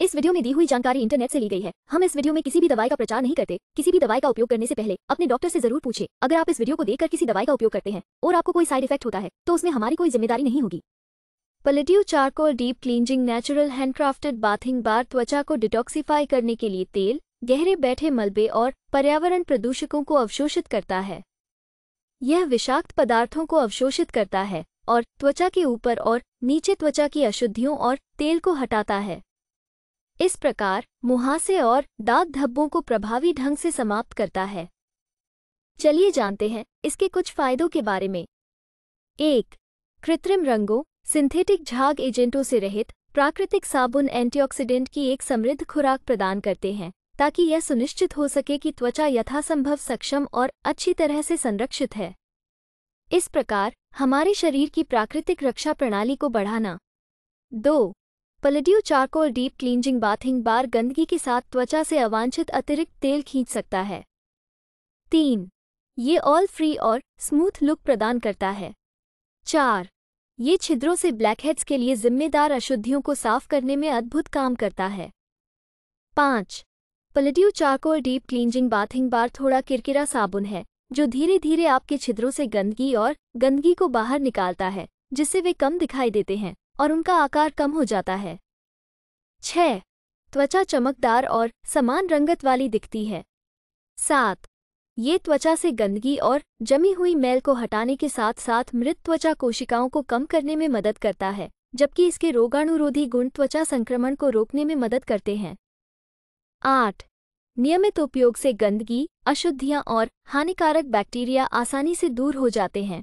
इस वीडियो में दी हुई जानकारी इंटरनेट से ली गई है हम इस वीडियो में किसी भी दवाई का प्रचार नहीं करते किसी भी दवाई का उपयोग करने से पहले अपने डॉक्टर से जरूर पूछे अगर आप इस वीडियो को देखकर किसी दवाई का उपयोग करते हैं और आपको कोई साइड इफेक्ट होता है तो उसमें हमारी कोई जिम्मेदारी नहीं होगी पलेटिव charcoal deep cleansing natural handcrafted bathing bar त्वचा को डिटॉक्सीफाई करने के लिए तेल गहरे बैठे मलबे और पर्यावरण प्रदूषकों को अवशोषित करता है यह विषाक्त पदार्थों को अवशोषित करता है और त्वचा के ऊपर और नीचे त्वचा की अशुद्धियों और तेल को हटाता है इस प्रकार मुहासे और दाग धब्बों को प्रभावी ढंग से समाप्त करता है चलिए जानते हैं इसके कुछ फायदों के बारे में एक कृत्रिम रंगों सिंथेटिक झाग एजेंटों से रहित प्राकृतिक साबुन एंटीऑक्सीडेंट की एक समृद्ध खुराक प्रदान करते हैं ताकि यह सुनिश्चित हो सके कि त्वचा यथासंभव सक्षम और अच्छी तरह से संरक्षित है इस प्रकार हमारे शरीर की प्राकृतिक रक्षा प्रणाली को बढ़ाना दो पलडियो charcoal deep cleansing bathing bar गंदगी के साथ त्वचा से अवांछित अतिरिक्त तेल खींच सकता है तीन ये ऑल फ्री और स्मूथ लुक प्रदान करता है चार ये छिद्रों से ब्लैकहेड्स के लिए जिम्मेदार अशुद्धियों को साफ करने में अद्भुत काम करता है पाँच पलटियो charcoal deep cleansing bathing bar थोड़ा किरकिरा साबुन है जो धीरे धीरे आपके छिद्रों से गंदगी और गंदगी को बाहर निकालता है जिससे वे कम दिखाई देते हैं और उनका आकार कम हो जाता है छः त्वचा चमकदार और समान रंगत वाली दिखती है सात ये त्वचा से गंदगी और जमी हुई मैल को हटाने के साथ साथ मृत त्वचा कोशिकाओं को कम करने में मदद करता है जबकि इसके रोगाणुरोधी गुण त्वचा संक्रमण को रोकने में मदद करते हैं आठ नियमित उपयोग से गंदगी अशुद्धियां और हानिकारक बैक्टीरिया आसानी से दूर हो जाते हैं